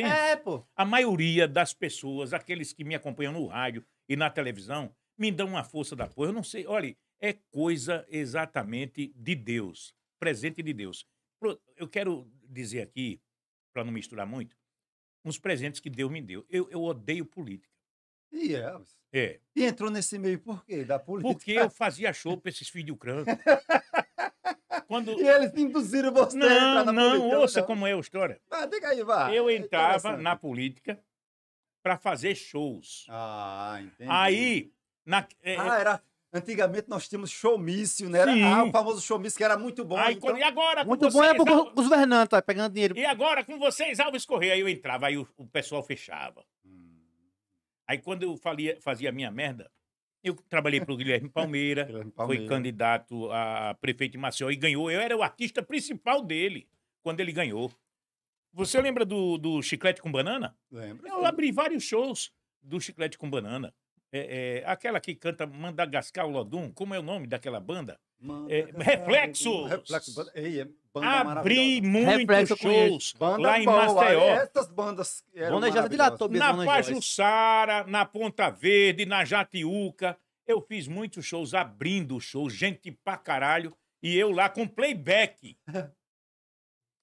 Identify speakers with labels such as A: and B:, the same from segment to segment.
A: é, pô. A maioria das pessoas, aqueles que me acompanham no rádio e na televisão, me dão uma força da porra. Eu não sei, olha, é coisa exatamente de Deus, presente de Deus. Eu quero dizer aqui, para não misturar muito, uns presentes que Deus me deu. Eu, eu odeio política. E é, é. E entrou nesse meio por quê? Da política? Porque eu fazia show para esses filhos de Ucrânia. Quando... E eles induziram você não, a entrar na não, não. Ouça então. como é a história.
B: Ah, diga aí, vá. Eu é
A: entrava é na política para fazer shows. Ah, entendi. Aí...
B: Na, é, ah, é era... Antigamente nós tínhamos showmício, né? Era, ah, o famoso showmício que era muito bom.
C: Aí, então... E agora Muito vocês, bom é pro os governante, tá pegando dinheiro.
A: E agora com vocês, Alves Correia. Aí eu entrava, aí o, o pessoal fechava. Hum. Aí quando eu falia, fazia a minha merda, eu trabalhei para o Guilherme Palmeira, foi candidato a prefeito de Maceió e ganhou. Eu era o artista principal dele quando ele ganhou. Você lembra do, do Chiclete com Banana? Lembro. Eu abri vários shows do Chiclete com Banana. É, é, aquela que canta Madagascar Lodum, como é o nome daquela banda? É, reflexos! Reflexo, ei, é banda Abri muitos shows banda lá em boa, Maceió. Essas
B: bandas já dilatou Na
A: Pajussara, na Ponta Verde, na Jatiuca. Eu fiz muitos shows abrindo shows, gente pra caralho. E eu lá com playback.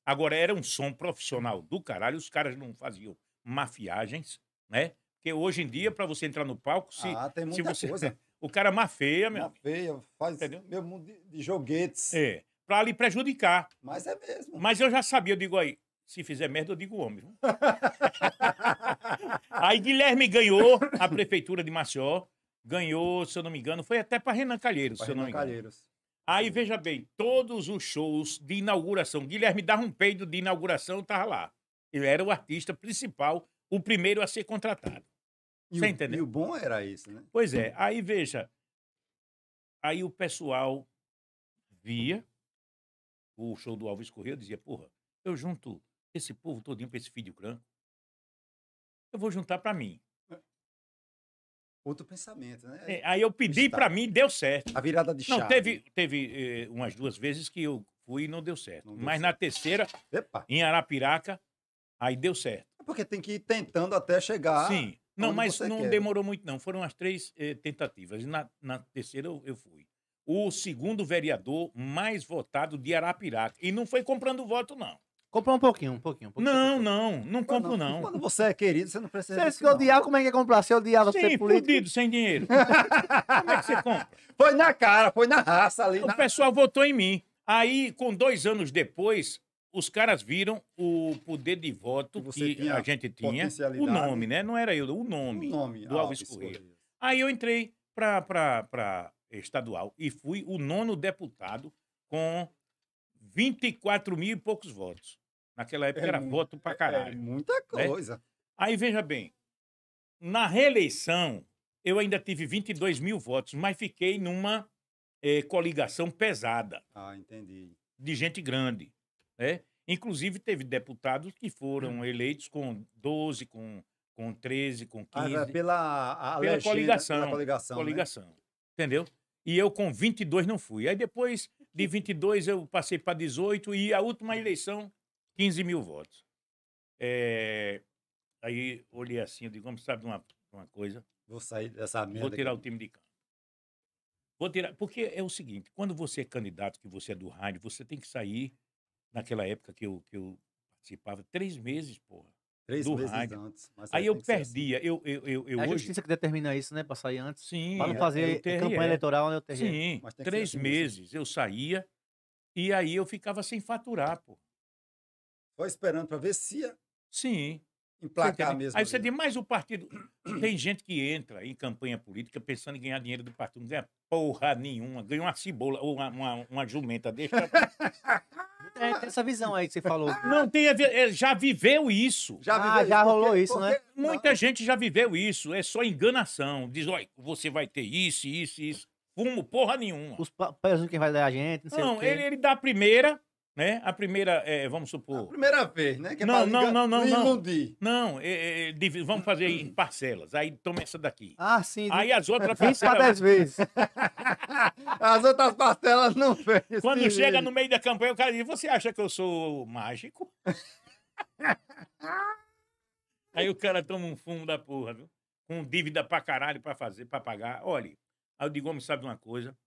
A: Agora, era um som profissional do caralho. Os caras não faziam mafiagens, né? Porque hoje em dia, para você entrar no palco, se, ah, tem muita você... coisa. O cara é feia meu. feia faz Entendeu? meu mundo de, de joguetes. É. Pra lhe prejudicar. Mas é mesmo. Mas eu já sabia, eu digo aí, se fizer merda, eu digo homem. aí Guilherme ganhou a prefeitura de Maceió. Ganhou, se eu não me engano, foi até para Renan Calheiros, pra se Renan eu não me engano. Calheiros. Aí, veja bem, todos os shows de inauguração, Guilherme dava um peido de inauguração, tava lá. Ele era o artista principal o primeiro a ser contratado. E, Você o, entendeu? e o bom era isso, né? Pois é. Aí, veja, aí o pessoal via o show do Alves Correia e dizia, porra, eu junto esse povo todinho para esse filho branco, eu vou juntar para mim. É. Outro pensamento, né? É, aí eu pedi para mim, deu certo. A virada de chave. Não, teve, teve eh, umas duas vezes que eu fui e não deu certo. Não deu Mas certo. na terceira, Epa. em Arapiraca, aí deu certo
B: porque tem que ir tentando até chegar. Sim. Não, mas não quer. demorou
A: muito, não. Foram as três eh, tentativas. Na, na terceira eu, eu, fui. O segundo vereador mais votado de Arapiraca. E não foi comprando voto, não. Comprou um pouquinho, um pouquinho. Um pouquinho não, um pouquinho. não, não, não
B: compro, não. não. Quando você é querido, você não precisa. Você se odiar, como é que é comprar? Se odiar, você político. fudido,
A: sem dinheiro. como
B: é que você compra? Foi na cara, foi na raça ali. O na...
A: pessoal votou em mim. Aí, com dois anos depois, os caras viram o poder de voto que a gente tinha. O nome, né? Não era eu, o nome, o nome do Alves, Alves Correia. Aí eu entrei para estadual e fui o nono deputado com 24 mil e poucos votos. Naquela época é era muito, voto pra é, é caralho. É, muita né? coisa. Né? Aí veja bem, na reeleição eu ainda tive 22 mil votos, mas fiquei numa eh, coligação pesada. Ah, entendi. De gente grande né? Inclusive, teve deputados que foram hum. eleitos com 12, com, com 13, com 15. Ah, é,
B: pela a, pela legenda, coligação. Pela coligação. coligação
A: né? Entendeu? E eu com 22 não fui. Aí depois de 22 eu passei para 18 e a última hum. eleição, 15 mil votos. É... Aí olhei assim, eu digo, vamos sabe uma, uma coisa? Vou sair dessa merda. Vou tirar aqui. o time de campo. Vou tirar, porque é o seguinte, quando você é candidato, que você é do rádio, você tem que sair naquela época que eu, que eu participava, três meses, porra. Três do meses rádio. antes. Aí eu assim. perdia.
C: Assim. Eu, eu, eu, eu, é a hoje... justiça que determina isso, né? Para sair antes.
A: Sim. Para é, não é fazer é campanha eleitoral, né? O TRE. Sim. Três assim, meses eu saía e aí eu ficava sem faturar, pô. Só esperando para ver se ia. Sim emplacar mesmo. Aí você diz, né? mas o partido. Tem gente que entra em campanha política pensando em ganhar dinheiro do partido. Não ganha porra nenhuma. Ganha uma cebola ou uma, uma, uma jumenta. Deixa. É, tem essa visão aí que você falou. Não, tem ver, já viveu isso. Já, ah, já rolou porque, isso, né? porque... né? Muita Não. gente já viveu isso. É só enganação. Diz, olha, você vai ter isso, isso, isso. Fumo, porra nenhuma. Os
C: pais que vai dar a gente,
A: não sei Não, ele, ele dá a primeira, né? A primeira, é, vamos supor. A primeira vez, né? que é não, não, não, não, não, não. Não, é, é, é vamos fazer em parcelas. Aí toma essa daqui.
B: Ah, sim. Né? Aí as outras parcelas. dez vezes.
A: as outras parcelas não fez. Quando sim, chega no meio da campanha, o cara diz: Você acha que eu sou mágico? aí o cara toma um fumo da porra, viu? Com dívida pra caralho pra fazer, pra pagar. Olha, aí o Digome sabe uma coisa.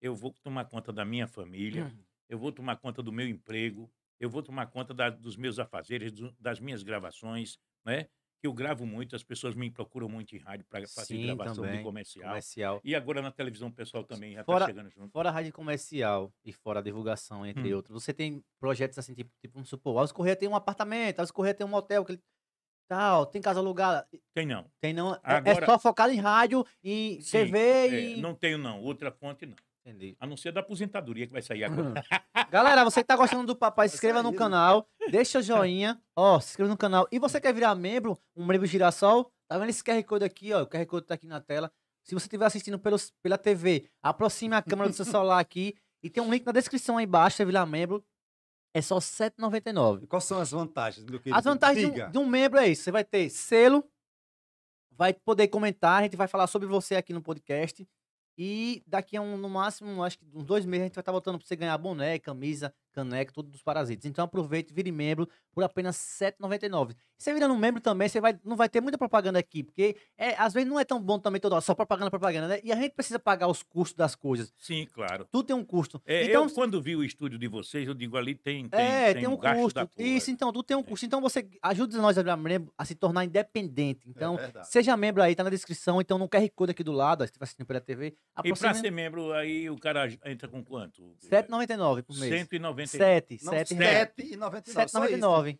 A: Eu vou tomar conta da minha família. Hum eu vou tomar conta do meu emprego, eu vou tomar conta da, dos meus afazeres, do, das minhas gravações, né? Que eu gravo muito, as pessoas me procuram muito em rádio para fazer Sim, gravação também, de comercial. comercial. E agora na televisão pessoal também já tá fora, tá chegando junto. Fora a rádio comercial e fora a divulgação,
C: entre hum. outros, você tem projetos assim, tipo, tipo vamos supor, Alves Correia tem um apartamento, Alves Correia tem um hotel, tal, tem casa alugada?
A: Tem não. Tem não. É, é agora, é só
C: focado em rádio, em sim, TV é, e. Não
A: tenho, não. Outra fonte, não. Entendi. A não ser da aposentadoria que vai sair agora. Hum.
C: Galera, você que tá gostando do papai, se inscreva no né? canal, deixa o joinha, ó, se inscreva no canal. E você quer virar membro, um membro girassol, tá vendo esse QR Code aqui, ó, o QR Code tá aqui na tela. Se você estiver assistindo pelos, pela TV, aproxime a câmera do seu celular aqui e tem um link na descrição aí embaixo, você virar membro. É só R$ 7,99.
B: Quais são as vantagens, do querido? As vantagens de um, de um
C: membro é isso, você vai ter selo, vai poder comentar, a gente vai falar sobre você aqui no podcast. E daqui a um, no máximo, acho que uns dois meses, a gente vai estar voltando pra você ganhar boné, camisa caneca, tudo dos parasitas. Então aproveite, vire membro por apenas R$ 7,99. E você virando um membro também, você vai, não vai ter muita propaganda aqui, porque é, às vezes não é tão bom também toda hora, só propaganda, propaganda,
A: né? E a gente precisa pagar os custos das coisas. Sim, claro. Tudo tem um custo. É, então, eu, quando vi o estúdio de vocês, eu digo ali tem, tem, é, tem, tem um, um custo.
C: Isso, então, tudo tem um é. custo. Então você ajuda nós a, membro, a se tornar independente. É então, é seja membro aí, tá na descrição. Então, não QR Code aqui do lado, se você assistindo pela TV. E para ser
A: membro, aí o cara entra com quanto? R$ 7,99 por mês. 190 90... 7, 7, 7 e 99.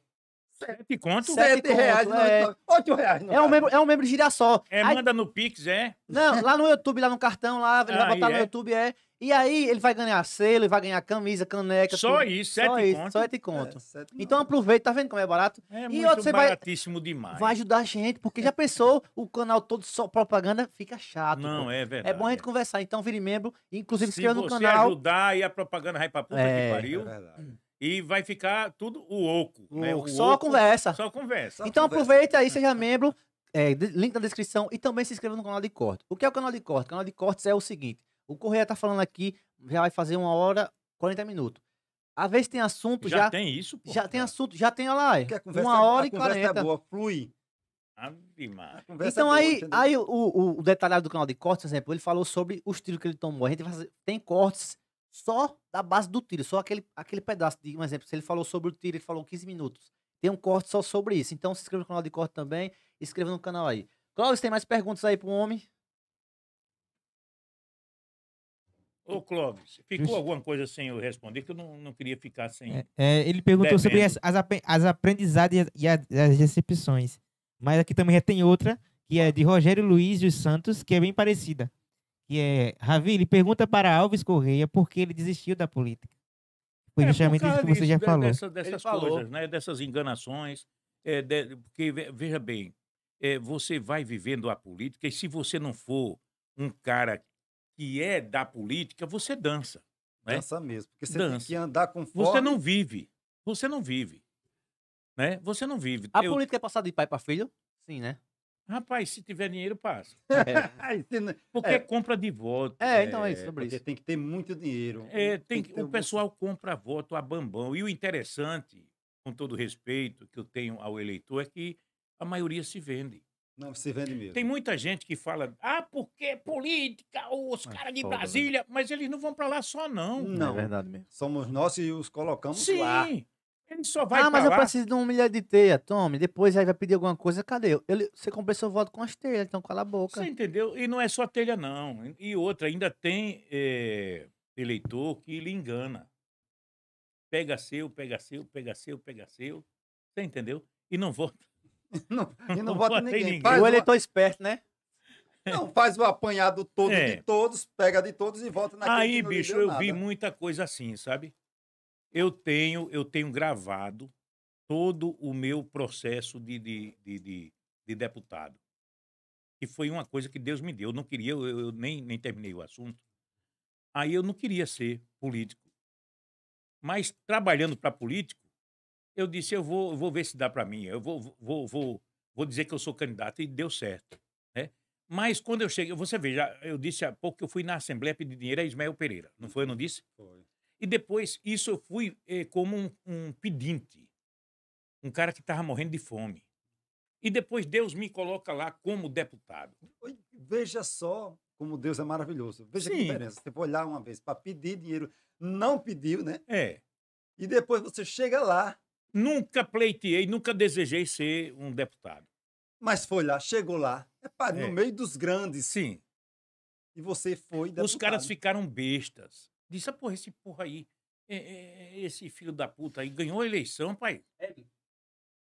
A: Sete quanto Sete, reais, conto, é. Então, oito reais. É um,
C: membro, é um membro de Girassol. É, Aí, manda
A: no Pix, é? Não,
C: lá no YouTube, lá no cartão, lá, ele ah, vai botar no é. YouTube, é. E aí ele vai ganhar selo, ele vai ganhar camisa, caneca. Só tudo. isso, sete só isso, conto. Só sete conto. É, então aproveita, tá vendo como é barato? É e muito baratíssimo vai, demais. Vai ajudar a gente, porque já pensou o canal todo só propaganda, fica chato. Não, pô. é verdade. É bom a gente conversar, então vire membro, inclusive se inscreva no canal. Se você
A: ajudar e a propaganda vai pra puta é, que pariu. É verdade. E vai ficar tudo o oco. O né? o só oco, conversa. Só conversa. Então
C: aproveita aí, seja membro. É, link na descrição e também se inscreva no canal de corte. O que é o canal de corte? O canal de cortes é o seguinte: o Correia tá falando aqui, já vai fazer uma hora, 40 minutos. Às vezes tem assunto já. Já tem isso, pô. Já tem assunto, já tem, olha lá. uma hora e quarenta. É boa,
A: flui. Então, é aí, boa, aí o,
C: o, o detalhado do canal de cortes, por exemplo, ele falou sobre os tiros que ele tomou. A gente fazer, tem cortes só da base do tiro, só aquele, aquele pedaço. De um exemplo, se ele falou sobre o tiro, ele falou 15 minutos. Tem um corte só sobre isso. Então, se inscreva no canal de corte também. Inscreva no canal aí. Cláudio, tem mais perguntas aí pro homem?
A: Ô, Clóvis, ficou Just... alguma coisa sem eu responder que eu não, não queria ficar sem. É, é, ele perguntou sobre as,
B: as, aprendizagens e, as decepções. Mas aqui também já tem outra, que é de Rogério Luiz dos Santos, que é bem parecida. Que é, Ravi, ele pergunta para Alves Correia por que ele desistiu da política. Foi é, justamente isso que você já né, falou. Dessa, dessas ele coisas, falou.
A: né? Dessas enganações. É, de, porque, veja bem, é, você vai vivendo a política e se você não for um cara que é da política, você dança. Né? Dança mesmo, porque você dança. tem que andar
B: conforme... Você não
A: vive, você não vive. Né? Você não vive. A Eu... política é passada de pai para filho? Sim, né? Rapaz, se tiver dinheiro, passa. É. Porque é.
B: compra de voto.
A: É, então é isso, sobre isso. Tem
B: que ter muito dinheiro. É,
A: tem, tem que, que o pessoal compra voto a bambão. E o interessante, com todo respeito que eu tenho ao eleitor, é que a maioria se vende. Não, se vende mesmo. Tem muita gente que fala, ah, porque é política, os ah, caras de né? Brasília, mas eles não vão para lá só, não. Não, é verdade mesmo. Somos nós e
C: os colocamos Sim. lá. Sim.
A: Ele só vai Ah, mas eu preciso
C: de um milhão de teia, tome. Depois aí vai pedir alguma coisa, cadê? Ele, você comprou seu voto com as telhas, então cala a boca. Você entendeu?
A: E não é só telha, não. E outra, ainda tem é, eleitor que lhe engana. Pega seu, pega seu, pega seu, pega seu. Você entendeu? E não vota. não, e não vota ninguém. ninguém. Faz o eleitor
C: esperto, né? Não,
A: faz o apanhado todo
B: é. de todos, pega de todos e volta naquele Aí, bicho, eu nada. vi
A: muita coisa assim, sabe? Eu tenho, eu tenho gravado todo o meu processo de, de, de, de, de deputado. E foi uma coisa que Deus me deu. Eu não queria, eu, eu, nem, nem terminei o assunto. Aí eu não queria ser político. Mas trabalhando para político, eu disse, eu vou, vou ver se dá para mim, eu vou, vou, vou, vou dizer que eu sou candidato, e deu certo. Né? Mas quando eu cheguei, você veja, eu disse há pouco que eu fui na Assembleia pedir dinheiro a Ismael Pereira, não foi, eu não disse? Foi. E depois, isso eu fui eh, como um, um pedinte, um cara que estava morrendo de fome. E depois Deus me coloca lá como deputado. Veja só como
B: Deus é maravilhoso. Veja Sim. que diferença. Você foi olhar uma vez para pedir dinheiro, não pediu, né? É. E depois você chega lá
A: Nunca pleiteei, nunca desejei ser um
B: deputado. Mas foi lá, chegou lá. é é. no meio dos grandes. Sim.
A: E você foi deputado. Os caras ficaram bestas. Disse, ah, porra, esse porra aí, é, é, é, esse filho da puta aí, ganhou a eleição, pai. É.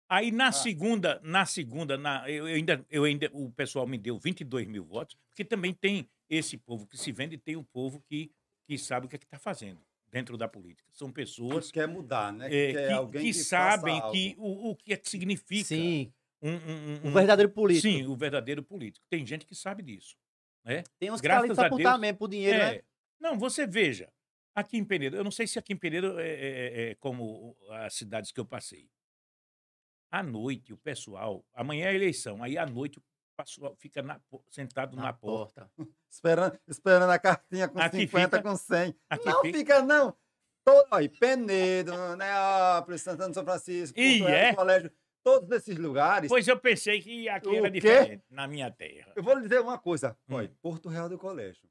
A: Aí na ah. segunda, na segunda, na, eu, ainda, eu ainda, o pessoal me deu 22 mil votos, porque também tem esse povo que se vende e tem o povo que, que sabe o que é está fazendo dentro da política. São pessoas. Que quer mudar, né? Eh, que, é, que, que, que sabem que o, o é que significa. Sim. Um, um, um, um, verdadeiro político. Sim, o verdadeiro político. Tem gente que sabe disso. Né? Tem uns Graças que tá ali mesmo por dinheiro, é. né? Não, você veja. Aqui em Penedo, eu não sei se aqui em Penedo é é, é, é como as cidades que eu passei. À noite, o pessoal. Amanhã é a eleição, aí à noite o passou, fica na, sentado na, na porta. porta.
B: esperando, esperando a cartinha com aqui 50, fica, com 100. não fica, fica não. Todo, ó, Penedo, Neópolis, Santana do São Francisco, e Porto é? Colégio, todos esses lugares. Pois eu
A: pensei que aqui era diferente, na minha terra.
B: Eu vou lhe dizer uma coisa, hum. Olha, Porto Real do Colégio,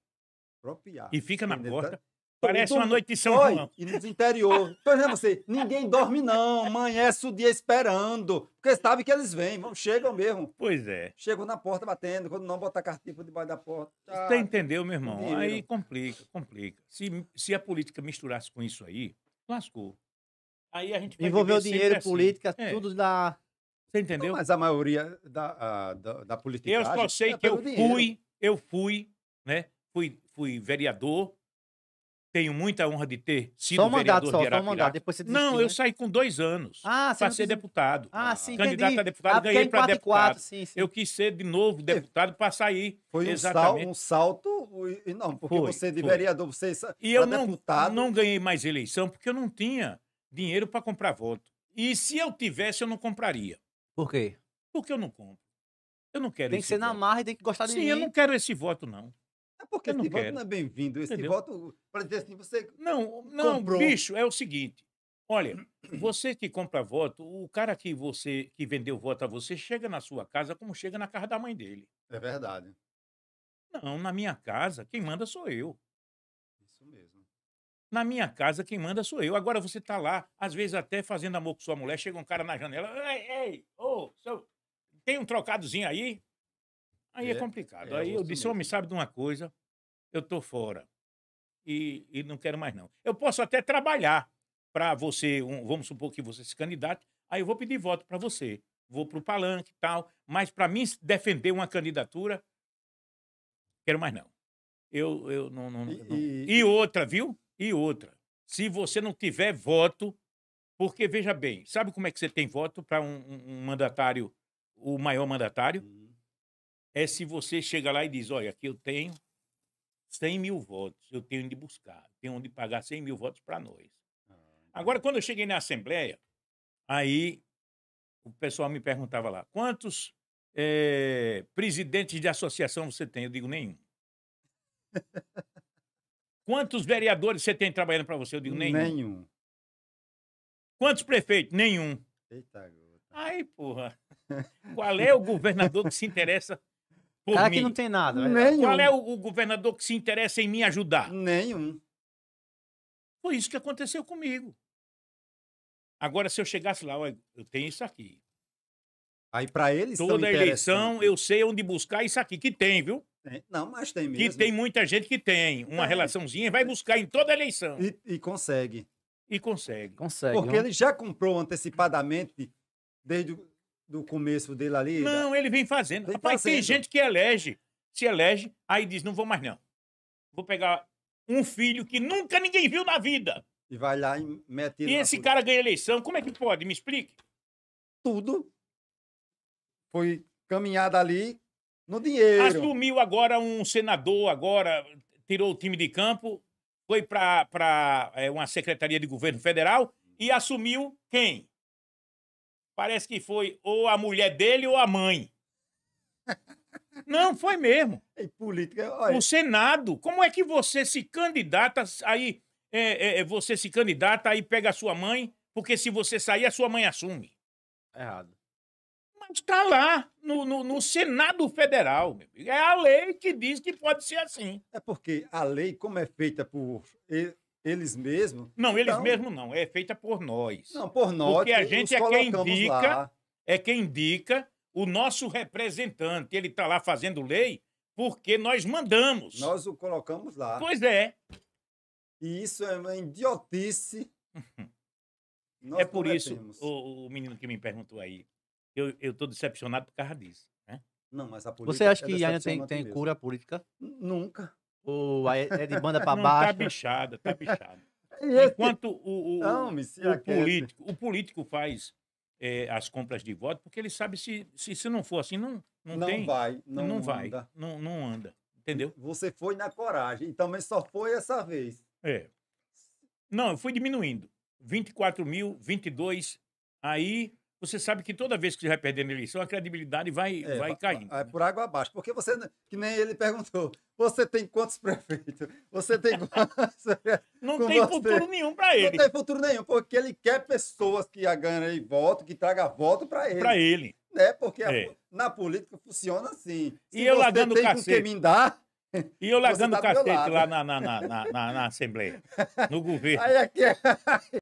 B: E fica Penedo, na porta?
A: Parece uma noite de São João. E nos interior.
B: por exemplo é, você, ninguém dorme não, amanhece o dia esperando. Porque sabe que eles vêm,
A: chegam mesmo. Pois é.
B: Chegam na porta batendo, quando não botar cartinha de debaixo da porta. Tá
A: ah, você entendeu, meu irmão? Dinheiro. Aí complica, complica. Se, se a política misturasse com isso aí, lascou. Aí a gente vai Envolveu dinheiro, assim. política, é.
C: tudo da...
B: Você entendeu? Não, mas a maioria da, a, da, da política... Eu só sei é que eu dinheiro.
A: fui, eu fui, né? Fui, fui vereador tenho muita honra de ter sido só um vereador mandato, só, de Só um mandato, depois você desistiu, Não, né? eu saí com dois anos ah, para ser deputado. Ah, sim, Candidato entendi. a ah, deputado, ah, ganhei para deputado. 4, sim, sim. Eu quis ser de novo deputado para sair. Foi Exatamente. um, salto,
B: não, porque foi, você de foi. vereador, você
A: E eu não, deputado. não ganhei mais eleição porque eu não tinha dinheiro para comprar voto. E se eu tivesse, eu não compraria. Por quê? Porque eu não compro. Eu não quero Tem que ser voto. na marra e tem que gostar de Sim, mim. eu não quero esse voto, não porque eu esse voto quero. não é bem-vindo. Esse Entendeu?
B: voto, para dizer assim, você. Não, não, comprou. bicho,
A: é o seguinte. Olha, você que compra voto, o cara que você que vendeu voto a você chega na sua casa como chega na casa da mãe dele. É verdade. Não, na minha casa, quem manda sou eu. Isso mesmo. Na minha casa, quem manda sou eu. Agora você tá lá, às vezes até fazendo amor com sua mulher, chega um cara na janela, ei, ei, ô, oh, seu... tem um trocadozinho aí? Aí é, é complicado. É, aí eu disse, homem, sabe de uma coisa? Eu tô fora. E, e não quero mais, não. Eu posso até trabalhar para você, um, vamos supor que você se candidate, aí eu vou pedir voto para você. Vou para o palanque e tal. Mas para mim defender uma candidatura, quero mais não. Eu, eu não, não, e, não. e outra, viu? E outra. Se você não tiver voto, porque veja bem, sabe como é que você tem voto para um, um, mandatário, o maior mandatário? é se você chega lá e diz: olha, aqui eu tenho 100 mil votos, eu tenho de buscar, tenho de pagar 100 mil votos para nós. Ah, Agora, quando eu cheguei na Assembleia, aí o pessoal me perguntava lá: quantos é, presidentes de associação você tem? Eu digo: nenhum. Quantos vereadores você tem trabalhando para você? Eu digo: nenhum. Nenhum. Quantos prefeitos? Nenhum. Eita, gota. Aí, porra. Qual é o governador que se interessa por cara mim. que não tem nada. Nenhum. Qual é o, o, governador que se interessa em me ajudar? Nenhum. Foi isso que aconteceu comigo. Agora, se eu chegasse lá, eu tenho isso aqui. Aí, para eles, toda eleição eu sei onde buscar isso aqui, que tem, viu? Não, mas tem mesmo. Que tem muita gente que tem uma é. relaçãozinha e vai buscar em toda eleição. E, e consegue. E consegue. Consegue. Porque não? ele
B: já comprou antecipadamente desde do começo dele
A: ali? Não, da... ele vem fazendo. Vem Rapaz, fazendo. tem gente que elege, se elege, aí diz, não vou mais não. Vou pegar um filho que nunca ninguém viu na vida. E vai lá e mete E esse cara ganha eleição. Como é que pode? Me explique. Tudo
B: foi caminhada ali no dinheiro. Assumiu
A: agora um senador, agora tirou o time de campo, foi para é, uma secretaria de governo federal e assumiu quem? Parece que foi ou a mulher dele ou a mãe. Não, foi mesmo. E política, olha. O Senado, como é que você se candidata aí, é, é, é, você se candidata aí pega a sua mãe, porque se você sair, a sua mãe assume. Errado. Mas está lá, no, no, no, Senado Federal, meu amigo. É a lei que diz que pode ser assim.
B: É porque a lei, como é feita por eles mesmos? Não, eles mesmos não. É
A: feita por nós. Não, por nós. Porque a gente é quem indica, lá. é quem indica o nosso representante. Ele está lá fazendo lei porque nós mandamos. Nós
B: o colocamos lá. Pois
A: é. E isso é uma idiotice. Uhum. é por isso, o, o, menino que me perguntou aí, eu estou decepcionado por causa disso. Né? Não, mas a política. Você acha é que é ainda tem, tem cura
C: política? Nunca. Ou é de banda para baixo. Não, tá né? bichada, tá
A: Enquanto o, o, não, o político, o político faz é, as compras de voto, porque ele sabe se, se, se não for assim, não, não, não tem, vai. Não, não vai. Anda. Não, não anda. Entendeu? Você foi na
B: coragem. Também então, só foi essa vez.
A: É. Não, eu fui diminuindo. 24 mil, 22. Aí você sabe que toda vez que você vai perdendo a eleição, a credibilidade vai, é, vai caindo.
B: É por água abaixo. Porque você, que nem ele perguntou, você tem quantos prefeitos? Você tem quantos... Não tem você? futuro nenhum para ele. Não tem futuro nenhum, porque ele quer pessoas que ganhem voto, que tragam voto para ele. Para ele. Né? Porque é. a, na política funciona assim. Se e eu largando o cacete. Tá que me dá,
A: e eu largando o cacete lá na, na, na, na, na Assembleia, no governo. Aí aqui...
B: É é.